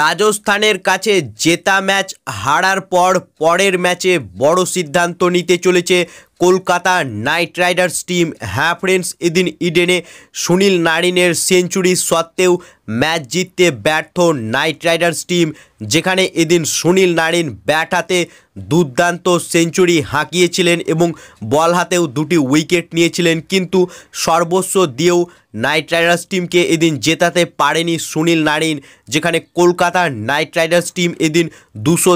রাজস্থানের কাছে জেতা ম্যাচ হারার পর পরের ম্যাচে বড় সিদ্ধান্ত নিতে চলেছে কলকাতা নাইট রাইডার্স টিম হ্যাঁ ফ্রেন্ডস এদিন ইডেনে সুনীল নারিনের সেঞ্চুরি সত্ত্বেও ম্যাচ জিততে ব্যর্থ নাইট রাইডার্স টিম যেখানে এদিন সুনীল নারিন ব্যাট হাতে দুর্দান্ত সেঞ্চুরি হাঁকিয়েছিলেন এবং বল হাতেও দুটি উইকেট নিয়েছিলেন কিন্তু সর্বস্ব দিয়েও নাইট রাইডার্স টিমকে এদিন জেতাতে পারেনি সুনীল নারিন যেখানে কলকাতা নাইট রাইডার্স টিম এদিন দুশো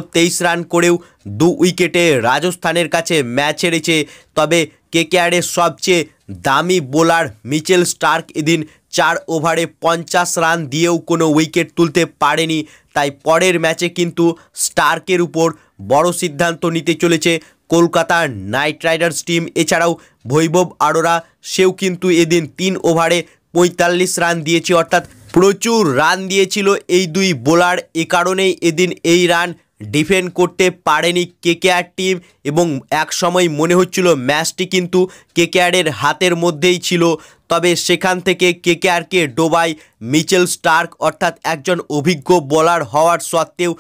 রান করেও দু উইকেটে রাজস্থানের কাছে ম্যাচ হেরেছে তবে কেকেআরের সবচেয়ে দামি বোলার মিচেল স্টার্ক এদিন চার ওভারে পঞ্চাশ রান দিয়েও কোনো উইকেট তুলতে পারেনি তাই পরের ম্যাচে কিন্তু স্টার্কের উপর বড় সিদ্ধান্ত নিতে চলেছে কলকাতা নাইট রাইডার্স টিম এছাড়াও বৈভব আরোরা সেও কিন্তু এদিন তিন ওভারে পঁয়তাল্লিশ রান দিয়েছে অর্থাৎ প্রচুর রান দিয়েছিল এই দুই বোলার এ কারণেই এদিন এই রান ডিফেন্ড করতে পারেনি কেকেআর টিম এবং এক সময় মনে হচ্ছিল ম্যাচটি কিন্তু কেকেআরের হাতের মধ্যেই ছিল তবে সেখান থেকে কেকেআরকে ডোবায় মিচেল স্টার্ক অর্থাৎ একজন অভিজ্ঞ বোলার হওয়ার সত্ত্বেও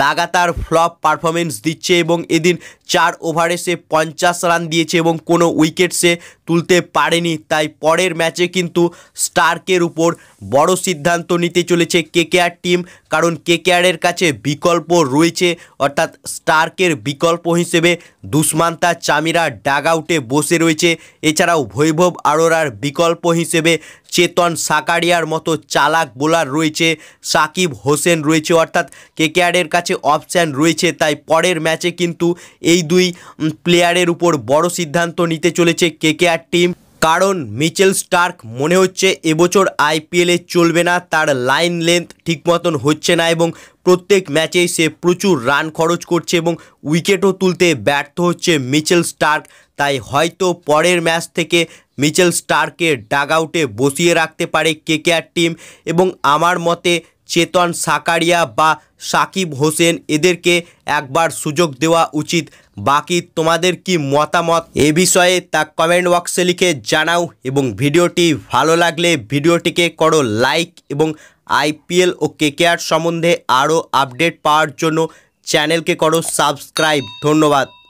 লাগাতার ফ্লপ পারফরমেন্স দিচ্ছে এবং এদিন চার ওভারে সে পঞ্চাশ রান দিয়েছে এবং কোনো উইকেট সে তুলতে পারেনি তাই পরের ম্যাচে কিন্তু স্টার্কের উপর বড় সিদ্ধান্ত নিতে চলেছে কেকেআর টিম কারণ কেকেআরের কাছে বিকল্প রয়েছে অর্থাৎ স্টার্কের বিকল্প হিসেবে দুষ্মান্তা চামিরা ডাগ আউটে বসে রয়েছে এছাড়াও বৈভব আরোরার বিকল্প বিকল্প হিসেবে চেতন সাকারিয়ার মতো চালাক বোলার রয়েছে সাকিব হোসেন রয়েছে অর্থাৎ কেকেআরের কাছে অপশান রয়েছে তাই পরের ম্যাচে কিন্তু এই দুই প্লেয়ারের উপর বড় সিদ্ধান্ত নিতে চলেছে কেকেআর টিম কারণ মিচেল স্টার্ক মনে হচ্ছে এবছর আইপিএলে চলবে না তার লাইন লেন্থ ঠিক মতন হচ্ছে না এবং প্রত্যেক ম্যাচেই সে প্রচুর রান খরচ করছে এবং উইকেটও তুলতে ব্যর্থ হচ্ছে মিচেল স্টার্ক তাই হয়তো পরের ম্যাচ থেকে মিচেল স্টারকে ডাগ আউটে বসিয়ে রাখতে পারে কেকেআর টিম এবং আমার মতে চেতন সাকারিয়া বা সাকিব হোসেন এদেরকে একবার সুযোগ দেওয়া উচিত বাকি তোমাদের কি মতামত এ বিষয়ে তা কমেন্ট বক্সে লিখে জানাও এবং ভিডিওটি ভালো লাগলে ভিডিওটিকে করো লাইক এবং আইপিএল ও কেকেআর সম্বন্ধে আরও আপডেট পাওয়ার জন্য চ্যানেলকে করো সাবস্ক্রাইব ধন্যবাদ